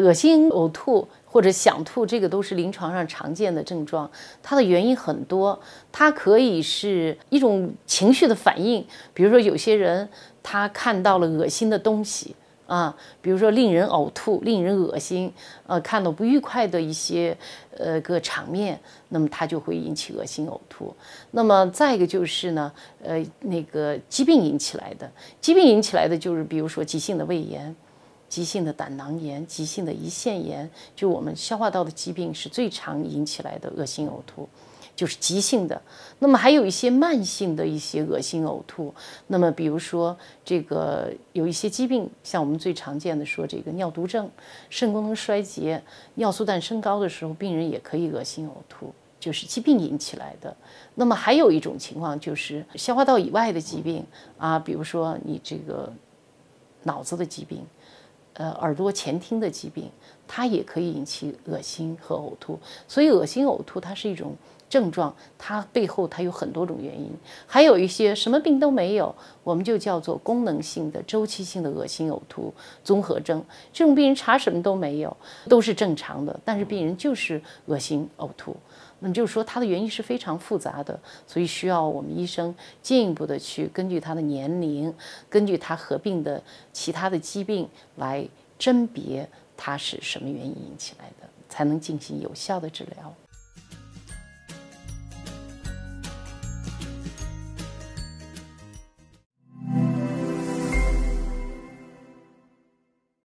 恶心、呕吐或者想吐，这个都是临床上常见的症状。它的原因很多，它可以是一种情绪的反应，比如说有些人他看到了恶心的东西啊，比如说令人呕吐、令人恶心啊，看到不愉快的一些呃个场面，那么它就会引起恶心呕吐。那么再一个就是呢，呃，那个疾病引起来的，疾病引起来的就是比如说急性的胃炎。急性的胆囊炎、急性的胰腺炎，就我们消化道的疾病是最常引起来的恶心呕吐，就是急性的。那么还有一些慢性的一些恶心呕吐，那么比如说这个有一些疾病，像我们最常见的说这个尿毒症、肾功能衰竭、尿素氮升高的时候，病人也可以恶心呕吐，就是疾病引起来的。那么还有一种情况就是消化道以外的疾病啊，比如说你这个脑子的疾病。呃，耳朵前庭的疾病，它也可以引起恶心和呕吐，所以恶心呕吐它是一种。症状，它背后它有很多种原因，还有一些什么病都没有，我们就叫做功能性的周期性的恶心呕吐综合征。这种病人查什么都没有，都是正常的，但是病人就是恶心呕吐，那就是说它的原因是非常复杂的，所以需要我们医生进一步的去根据他的年龄，根据他合并的其他的疾病来甄别它是什么原因引起来的，才能进行有效的治疗。